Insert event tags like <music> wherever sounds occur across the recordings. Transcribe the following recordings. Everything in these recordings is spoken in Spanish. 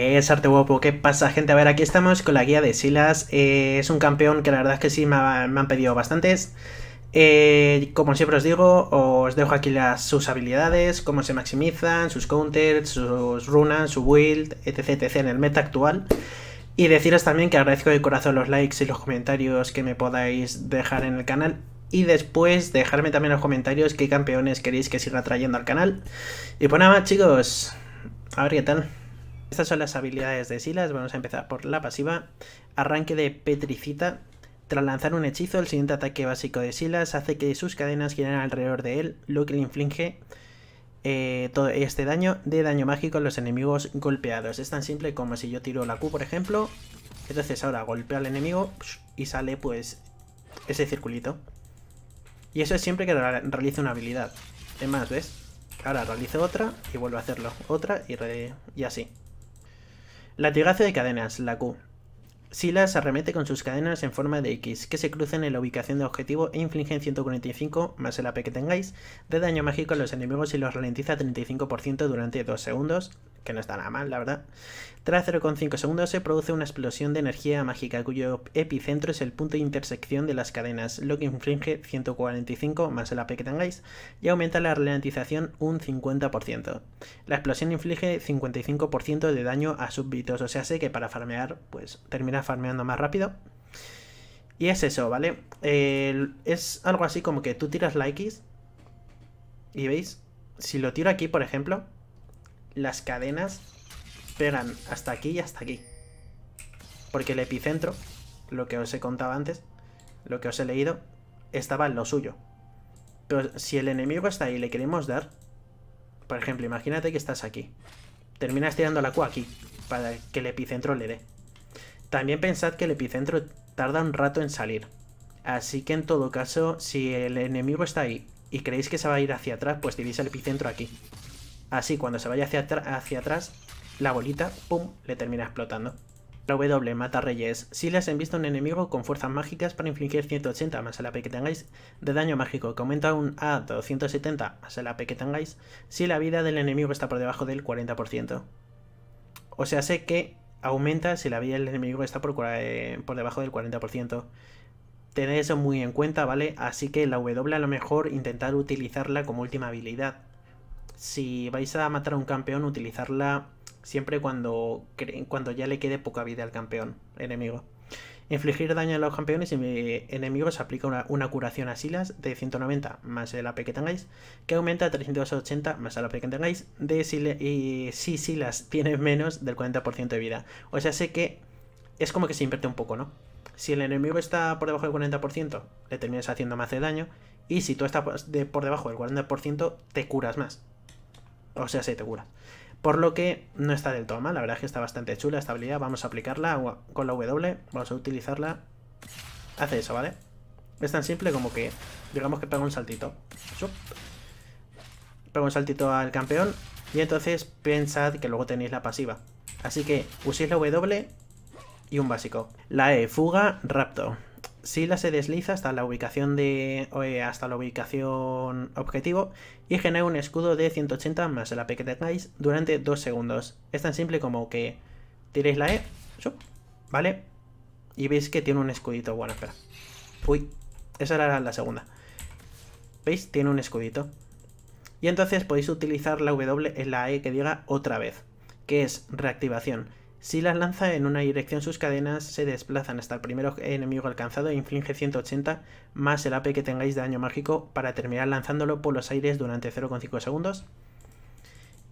Es arte guapo, ¿qué pasa gente? A ver, aquí estamos con la guía de Silas, eh, es un campeón que la verdad es que sí me, han pedido bastantes. Eh, como siempre os digo, os dejo aquí las, sus habilidades, cómo se maximizan, sus counters, sus runas, su build, etc, etc en el meta actual. Y deciros también que agradezco de corazón los likes y los comentarios que me podáis dejar en el canal. Y después dejarme también en los comentarios qué campeones queréis que siga trayendo al canal. Y pues nada más chicos, a ver qué tal. Estas son las habilidades de Silas, vamos a empezar por la pasiva. Arranque de Petricita. Tras lanzar un hechizo, el siguiente ataque básico de Silas hace que sus cadenas giren alrededor de él, lo que le inflige eh, todo este daño de daño mágico a los enemigos golpeados. Es tan simple como si yo tiro la Q, por ejemplo. Entonces ahora golpea al enemigo y sale pues ese circulito. Y eso es siempre que realice una habilidad. además ¿ves? Ahora realizo otra y vuelvo a hacerlo. Otra y, y así. Latigazo de cadenas, la Q. Silas arremete con sus cadenas en forma de X, que se crucen en la ubicación de objetivo e infligen 145, más el AP que tengáis, de daño mágico a los enemigos y los ralentiza 35% durante 2 segundos, que no está nada mal, la verdad. Tras 0,5 segundos se produce una explosión de energía mágica cuyo epicentro es el punto de intersección de las cadenas, lo que inflige 145 más el AP que tengáis y aumenta la ralentización un 50%. La explosión inflige 55% de daño a súbditos, o sea, sé que para farmear, pues termina farmeando más rápido. Y es eso, ¿vale? es algo así como que tú tiras la X y veis, si lo tiro aquí, por ejemplo, las cadenas pegan hasta aquí y hasta aquí. Porque el epicentro, lo que os he contado antes, lo que os he leído, estaba en lo suyo. Pero si el enemigo está ahí y le queremos dar, por ejemplo, imagínate que estás aquí. Terminas tirando la Q aquí, para que el epicentro le dé. También pensad que el epicentro tarda un rato en salir. Así que en todo caso, si el enemigo está ahí y creéis que se va a ir hacia atrás, pues tiréis el epicentro aquí. Así, cuando se vaya hacia, hacia atrás, la bolita, pum, le termina explotando. La W mata reyes. Si les visto un enemigo con fuerzas mágicas para infligir 180 más el AP que tengáis de daño mágico, que aumenta un a 270 más el AP que tengáis si la vida del enemigo está por debajo del 40%. O sea, sé que aumenta si la vida del enemigo está por, eh, por debajo del 40%. Tened eso muy en cuenta, ¿vale? Así que la W a lo mejor intentar utilizarla como última habilidad si vais a matar a un campeón, utilizarla siempre cuando, cuando ya le quede poca vida al campeón enemigo. Infligir daño a los campeones y enemigos aplica una, curación a Silas de 190 más el AP que tengáis, que aumenta a 380 más el AP que tengáis, si, y, si Silas tiene menos del 40% de vida. O sea, sé que es como que se invierte un poco, ¿no? Si el enemigo está por debajo del 40%, le terminas haciendo más de daño, y si tú estás por debajo del 40%, te curas más o sea, se te cura. Por lo que no está del todo mal, la verdad es que está bastante chula esta habilidad. Vamos a aplicarla con la W, vamos a utilizarla. Hace eso, ¿vale? Es tan simple como que, digamos que pega un saltito. Pega un saltito al campeón y entonces pensad que luego tenéis la pasiva. Así que uséis la W y un básico. La E, fuga, rapto. Si la se desliza hasta la ubicación de hasta la ubicación objetivo y genera un escudo de 180 más el AP que tengáis durante 2 segundos. Es tan simple como que tiréis la E, ¿vale? Y veis que tiene un escudito. Bueno, espera. Uy, esa era la segunda. ¿Veis? Tiene un escudito. Y entonces podéis utilizar la W en la E que diga otra vez, que es reactivación. Si las lanza en una dirección, sus cadenas se desplazan hasta el primer enemigo alcanzado e inflige 180 más el AP que tengáis de daño mágico para terminar lanzándolo por los aires durante 0,5 segundos.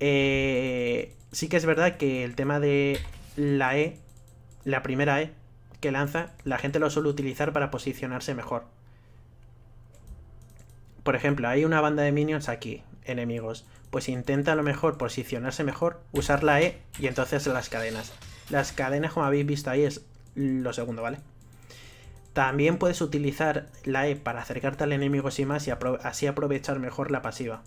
Eh, sí que es verdad que el tema de la E, la primera E que lanza, la gente lo suele utilizar para posicionarse mejor. Por ejemplo, hay una banda de minions aquí, enemigos pues intenta a lo mejor posicionarse mejor, usar la E y entonces las cadenas. Las cadenas, como habéis visto ahí, es lo segundo, ¿vale? También puedes utilizar la E para acercarte al enemigo sin más y así aprovechar mejor la pasiva.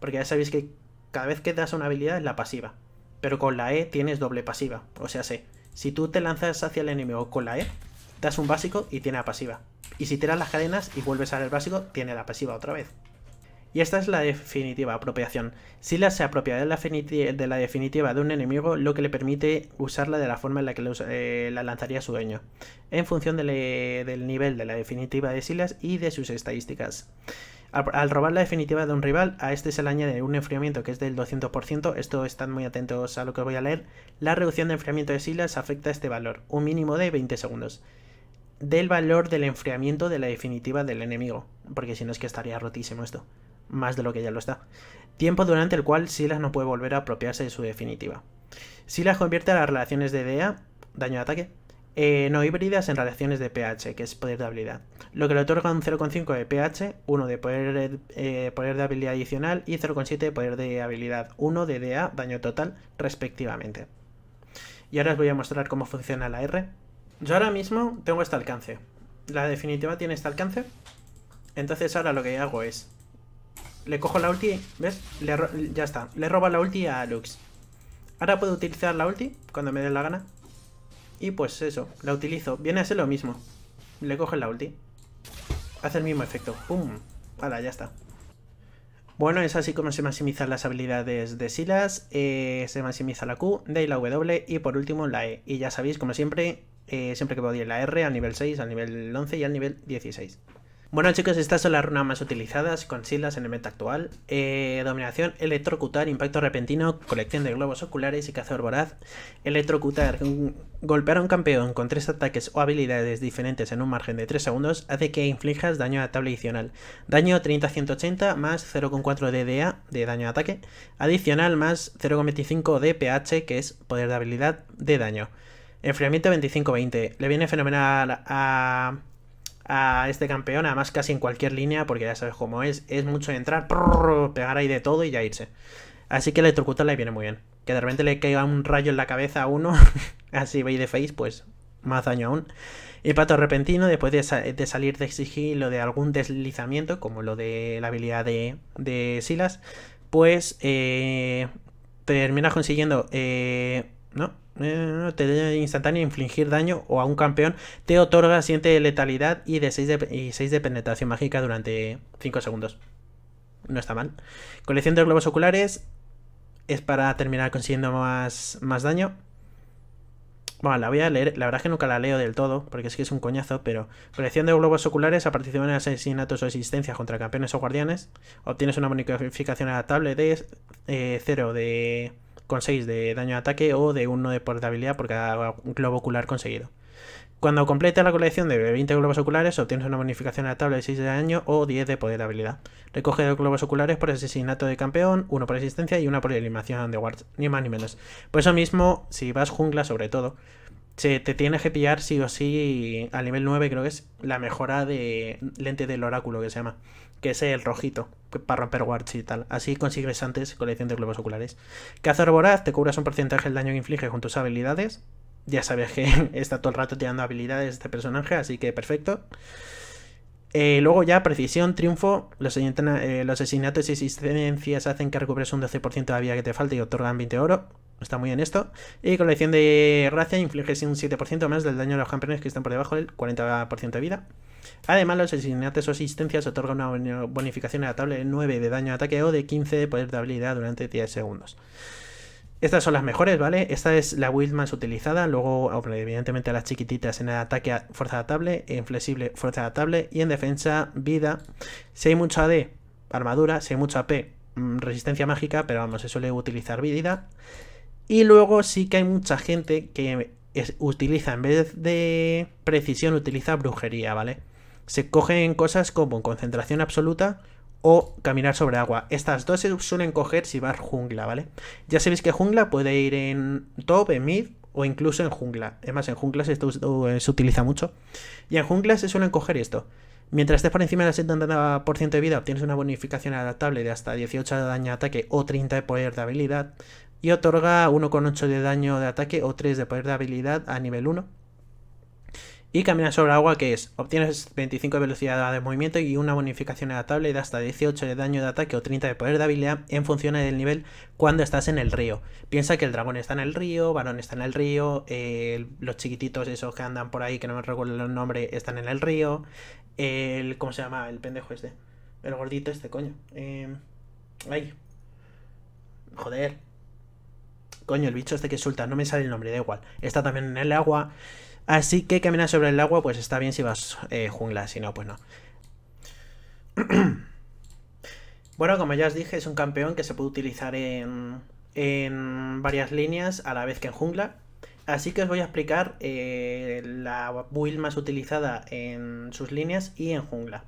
Porque ya sabéis que cada vez que das una habilidad es la pasiva. Pero con la E tienes doble pasiva. O sea, sé. Si tú te lanzas hacia el enemigo con la E, das un básico y tiene la pasiva. Y si tiras las cadenas y vuelves a el básico, tiene la pasiva otra vez. Y esta es la definitiva apropiación. Silas se apropia de la, definitiva de un enemigo, lo que le permite usarla de la forma en la que la, eh, lanzaría su dueño, en función del nivel de la definitiva de Silas y de sus estadísticas. Al, robar la definitiva de un rival, a este se le añade un enfriamiento que es del 200%, esto están muy atentos a lo que voy a leer, la reducción de enfriamiento de Silas afecta a este valor, un mínimo de 20 segundos del valor del enfriamiento de la definitiva del enemigo, porque si no es que estaría rotísimo esto más de lo que ya lo está, tiempo durante el cual Silas no puede volver a apropiarse de su definitiva. Silas convierte a las relaciones de DA, daño de ataque, no híbridas en relaciones de pH, que es poder de habilidad, lo que le otorga un 0,5 de pH, 1 de poder, eh, poder de habilidad adicional y 0,7 de poder de habilidad, 1 de DA, daño total, respectivamente. Y ahora os voy a mostrar cómo funciona la R. Yo ahora mismo tengo este alcance. La definitiva tiene este alcance. Entonces ahora lo que hago es le cojo la ulti, ¿ves? ya está, le roba la ulti a Lux. Ahora puedo utilizar la ulti cuando me dé la gana. Y pues eso, la utilizo. Viene a ser lo mismo. Le coge la ulti. Hace el mismo efecto. ¡Pum! Hala, ya está. Bueno, es así como se maximizan las habilidades de Silas, eh, se maximiza la Q, de la W y por último la E. Y ya sabéis, como siempre, eh, siempre que podéis la R al nivel 6, al nivel 11 y al nivel 16. Bueno chicos, estas son las runas más utilizadas con siglas en el meta actual. Eh, dominación, electrocutar, impacto repentino, colección de globos oculares y cazador voraz. Electrocutar, golpear a un campeón con tres ataques o habilidades diferentes en un margen de 3 segundos hace que inflijas daño a tabla adicional. Daño 30-180 más 0,4 DDA de daño a ataque. Adicional más 0,25 de PH que es poder de habilidad de daño. Enfriamiento 25-20. Le viene fenomenal a a este campeón, además casi en cualquier línea, porque ya sabes cómo es, es mucho entrar, pegar ahí de todo y ya irse. Así que electrocutar le viene muy bien. Que de repente le caiga un rayo en la cabeza a uno, <laughs> así veis de face, pues más daño aún. Y pato repentino, después de, salir de salir lo de algún deslizamiento, como lo de la habilidad de, Silas, pues eh, terminas consiguiendo... Eh, ¿No? Eh, te te instantáneo infligir daño o a un campeón te otorga 7 letalidad y de 6 de, penetración mágica durante 5 segundos. No está mal. Colección de globos oculares es para terminar consiguiendo más, más daño. Bueno, la voy a leer. La verdad es que nunca la leo del todo, porque es que es un coñazo, pero colección de globos oculares a participar en asesinatos o existencia contra campeones o guardianes. Obtienes una bonificación adaptable de 0 eh, de con 6 de daño de ataque o de 1 de portabilidad por cada globo ocular conseguido. Cuando complete la colección de 20 globos oculares, obtienes una bonificación a la tabla de 6 de daño o 10 de poder de habilidad. Recoge 2 globos oculares por asesinato de campeón, uno por existencia y una por eliminación de guards, ni más ni menos. Por eso mismo, si vas jungla sobre todo, te, te tienes que pillar sí o sí al nivel 9, creo que es la mejora de lente del oráculo que se llama, que es el rojito, para romper wards y tal. Así consigues antes colección de globos oculares. Cazador voraz, te cubras un porcentaje del daño que inflige con tus habilidades. Ya sabes que <laughs> está todo el rato tirando habilidades este personaje, así que perfecto. Eh, luego ya, precisión, triunfo, los, eh, los asesinatos y existencias hacen que recubres un 12% de la vida que te falta y otorgan 20 oro está muy en esto. Y con la edición de gracia infliges un 7% más del daño a los campeones que están por debajo del 40% de vida. Además, los asesinatos o asistencias otorgan una bonificación a tabla de 9 de daño de ataque o de 15 de poder de habilidad durante 10 segundos. Estas son las mejores, ¿vale? Esta es la build más utilizada. Luego, evidentemente, a las chiquititas en ataque, fuerza adaptable, en flexible, fuerza adaptable, y en defensa, vida. Si hay mucha AD, armadura. Si hay mucho AP, mm, resistencia mágica, pero vamos, se suele utilizar vida. Y luego sí que hay mucha gente que utiliza, en vez de precisión, utiliza brujería, ¿vale? Se cogen cosas como concentración absoluta o caminar sobre agua. Estas dos se suelen coger si vas jungla, ¿vale? Ya sabéis que jungla puede ir en top, en mid o incluso en jungla. Además, en junglas esto eh, se utiliza mucho. Y en jungla se suelen coger esto. Mientras estés por encima del 70% de vida, obtienes una bonificación adaptable de hasta 18 de daño de ataque o 30 de poder de habilidad y otorga 1,8 de daño de ataque o 3 de poder de habilidad a nivel 1. Y camina sobre agua que es, obtienes 25 de velocidad de movimiento y una bonificación adaptable de hasta 18 de daño de ataque o 30 de poder de habilidad en función del nivel cuando estás en el río. Piensa que el dragón está en el río, varón está en el río, los chiquititos esos que andan por ahí, que no me recuerdo el nombre, están en el río. El, ¿Cómo se llama? El pendejo este. El gordito este, coño. Em, ay. Joder, Coño, el bicho este que suelta, no me sale el nombre, da igual. Está también en el agua. Así que caminar sobre el agua, pues está bien si vas eh, jungla, si no, pues no. <clears throat> bueno, como ya os dije, es un campeón que se puede utilizar en, varias líneas a la vez que en jungla. Así que os voy a explicar eh, la build más utilizada en sus líneas y en jungla.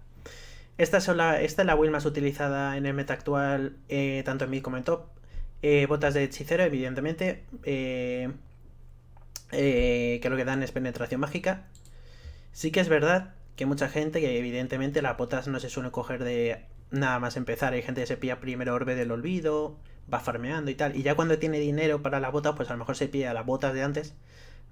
Esta es la, esta build más utilizada en el meta actual, eh, tanto en mid como en top. Eh, botas de hechicero, evidentemente. Eh, eh, que lo que dan es penetración mágica. Sí que es verdad que mucha gente, que evidentemente las botas no se suelen coger de nada más empezar. Hay gente que se pilla primero orbe del olvido, va farmeando y tal. Y ya cuando tiene dinero para las botas, pues a lo mejor se pilla las botas de antes,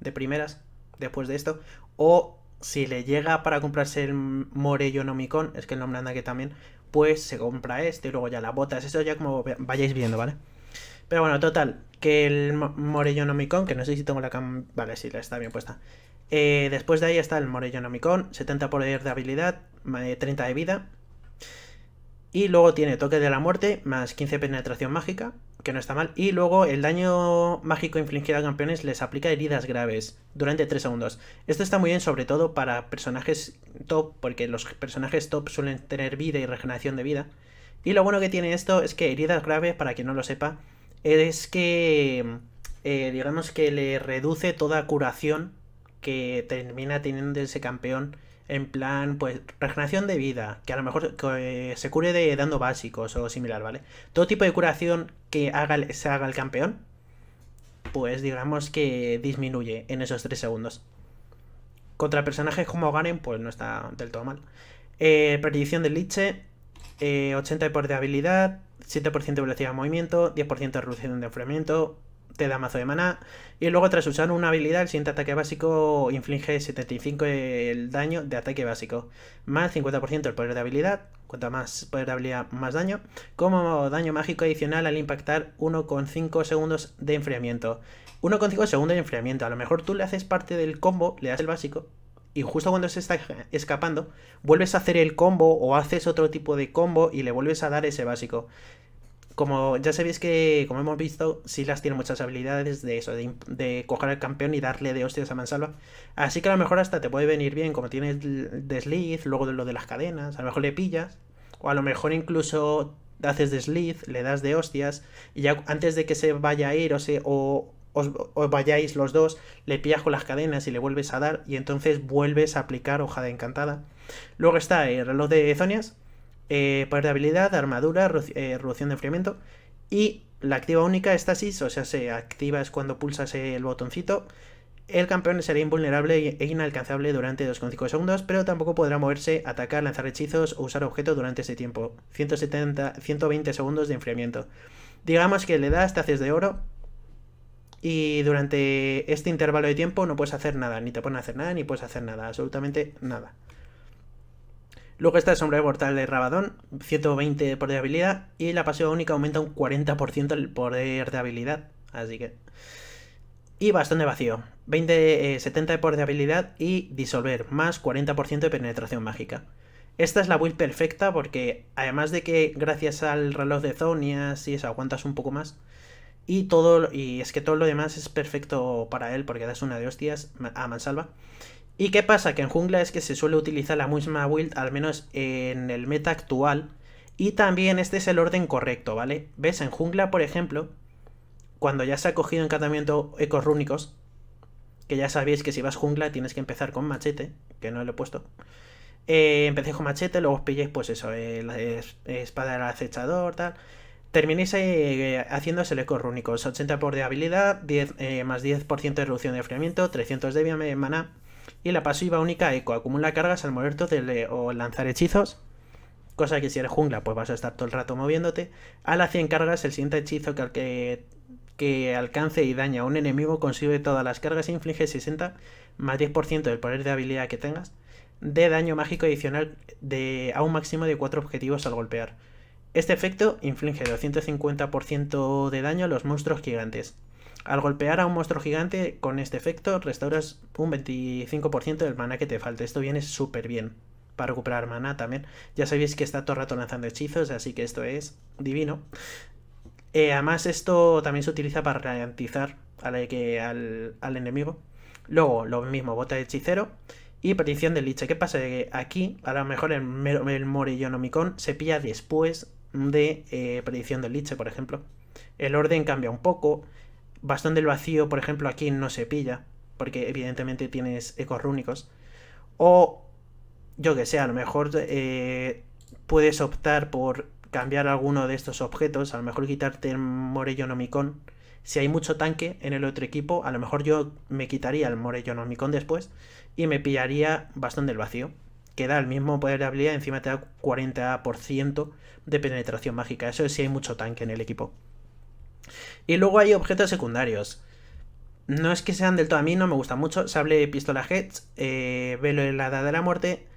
de primeras, después de esto. O si le llega para comprarse el Nomicón. es que el nombre anda que también, pues se compra este y luego ya las botas. Eso ya como vayáis viendo, ¿vale? Pero bueno, total, que el Morellonomicon, que no sé si tengo la cam... Vale, sí, la está bien puesta. Eh, después de ahí está el Morellonomicon, 70 poder de habilidad, 30 eh, de vida. Y luego tiene toque de la muerte, más 15 penetración mágica, que no está mal. Y luego el daño mágico infligido a campeones les aplica heridas graves durante 3 segundos. Esto está muy bien sobre todo para personajes top, porque los personajes top suelen tener vida y regeneración de vida. Y lo bueno que tiene esto es que heridas graves, para quien no lo sepa, es que, eh, digamos que le reduce toda curación que termina teniendo ese campeón. En plan, pues, regeneración de vida, que a lo mejor eh, se cure de dando básicos o similar, ¿vale? Todo tipo de curación que haga, se haga el campeón, pues digamos que disminuye en esos 3 segundos. Contra personajes como Garen, pues no está del todo mal. Eh, predicción del 80% eh, de habilidad, 7% de velocidad de movimiento, 10% de reducción de enfriamiento, te da mazo de maná. Y luego tras usar una habilidad, el siguiente ataque básico inflige 75 el daño de ataque básico, más 50% el poder de habilidad, cuanto más poder de habilidad más daño, como daño mágico adicional al impactar 1,5 segundos de enfriamiento. 1,5 segundos de enfriamiento, a lo mejor tú le haces parte del combo, le das el básico, y justo cuando se está escapando, vuelves a hacer el combo o haces otro tipo de combo y le vuelves a dar ese básico. Como ya sabéis que, como hemos visto, Silas tiene muchas habilidades de eso, de, de coger al campeón y darle de hostias a mansalva. Así que a lo mejor hasta te puede venir bien, como tienes desliz, luego de lo de las cadenas, a lo mejor le pillas, o a lo mejor incluso haces desliz, le das de hostias, y ya antes de que se vaya a ir o, se, o, os, vayáis los dos, le pillas con las cadenas y le vuelves a dar, y entonces vuelves a aplicar hoja de encantada. Luego está el reloj de Zonias, eh, de habilidad, armadura, eh, reducción de enfriamiento, y la activa única, estasis, o sea, se activa es cuando pulsas el botoncito. El campeón será invulnerable e inalcanzable durante 2,5 segundos, pero tampoco podrá moverse, atacar, lanzar hechizos o usar objetos durante ese tiempo. 120 segundos de enfriamiento. Digamos que le das, te de oro y durante este intervalo de tiempo no puedes hacer nada, ni te ponen a hacer nada, ni puedes hacer nada, absolutamente nada. Luego está el sombrero mortal de Rabadón, 120 por de habilidad, y la pasiva única aumenta un 40% el poder de habilidad, así que... Y bastante vacío, 20, 70 eh, de de habilidad y disolver, más 40% de penetración mágica. Esta es la build perfecta porque además de que gracias al reloj de zonia y eso aguantas un poco más, y todo, y es que todo lo demás es perfecto para él porque das una de hostias a mansalva. ¿Y qué pasa? Que en jungla es que se suele utilizar la misma build, al menos en el meta actual. Y también este es el orden correcto, ¿vale? ¿Ves? En jungla, por ejemplo, cuando ya se ha cogido encantamiento ecos rúnicos, que ya sabéis que si vas jungla tienes que empezar con machete, que no lo he puesto. Eh, empecé con machete, luego os pilléis, pues eso, la espada del acechador, tal. Terminéis eh, haciéndose el eco rúnicos, 80 por de habilidad, 10, eh, más 10% de reducción de enfriamiento, 300 de mana Y la pasiva única eco, acumula cargas al moverte eh, o lanzar hechizos. Cosa que si eres jungla, pues vas a estar todo el rato moviéndote. A las 100 cargas, el siguiente hechizo que, que, alcance y daña a un enemigo consigue todas las cargas e inflige 60 más 10% del poder de habilidad que tengas de daño mágico adicional de, a un máximo de 4 objetivos al golpear. Este efecto inflige 250% de daño a los monstruos gigantes. Al golpear a un monstruo gigante con este efecto, restauras un 25% del mana que te falta. Esto viene súper bien para recuperar mana también. Ya sabéis que está todo el rato lanzando hechizos, así que esto es divino. Eh, además, esto también se utiliza para ralentizar al, al, enemigo. Luego, lo mismo, bota de hechicero y petición de liche. ¿Qué pasa? Que aquí, a lo mejor el, el omicón se pilla después de eh, predicción del liche, por ejemplo. El orden cambia un poco. Bastón del vacío, por ejemplo, aquí no se pilla, porque evidentemente tienes ecos rúnicos. O, yo que sé, a lo mejor eh, puedes optar por cambiar alguno de estos objetos, a lo mejor quitarte el Morellonomicon. Si hay mucho tanque en el otro equipo, a lo mejor yo me quitaría el Morellonomicon después y me pillaría Bastón del Vacío que da el mismo poder de habilidad, encima te da 40% de penetración mágica. Eso es si hay mucho tanque en el equipo. Y luego hay objetos secundarios. No es que sean del todo a mí, no me gustan mucho. Sable pistola Heads, eh, velo de la edad de la muerte,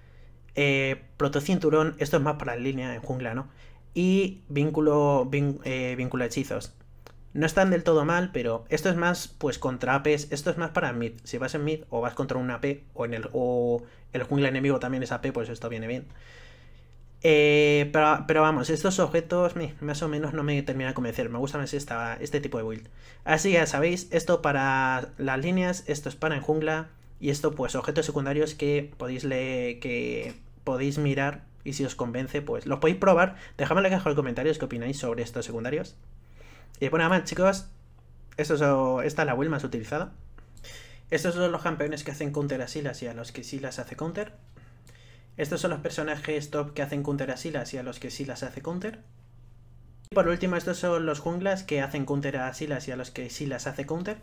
eh, protocinturón, esto es más para la línea en jungla, ¿no? Y vínculo, eh, vínculo hechizos. No están del todo mal, pero esto es más pues contra APs, esto es más para mid. Si vas en mid o vas contra un AP o en el o el jungla enemigo también es AP, pues esto viene bien. Eh, pero, vamos, estos objetos más o menos no me termina de convencer. Me gusta más este tipo de build. Así ya sabéis, esto para las líneas, esto es para en jungla. Y esto pues objetos secundarios que podéis, leer, que podéis mirar y si os convence, pues los podéis probar. Dejadme en la caja de comentarios qué opináis sobre estos secundarios. Y bueno, más, chicos, es esta es la build más utilizada. Estos son los campeones que hacen counter a Silas y a los que las hace counter. Estos son los personajes top que hacen counter a Silas y a los que las hace counter. Y por último, estos son los junglas que hacen counter a Silas y a los que las hace counter.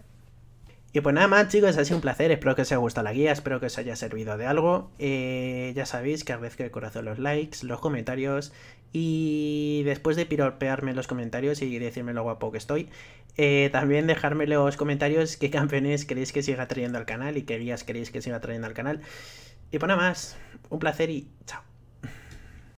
Y pues nada más, chicos, ha sido un placer. Espero que os haya gustado la guía, espero que os haya servido de algo. Eh, ya sabéis que agradezco de corazón los likes, los comentarios. Y después de piropearme los comentarios y decirme lo guapo que estoy, eh, también dejarme los comentarios qué campeones queréis que siga trayendo al canal y qué guías queréis que siga trayendo al canal. Y pues nada más, un placer y chao.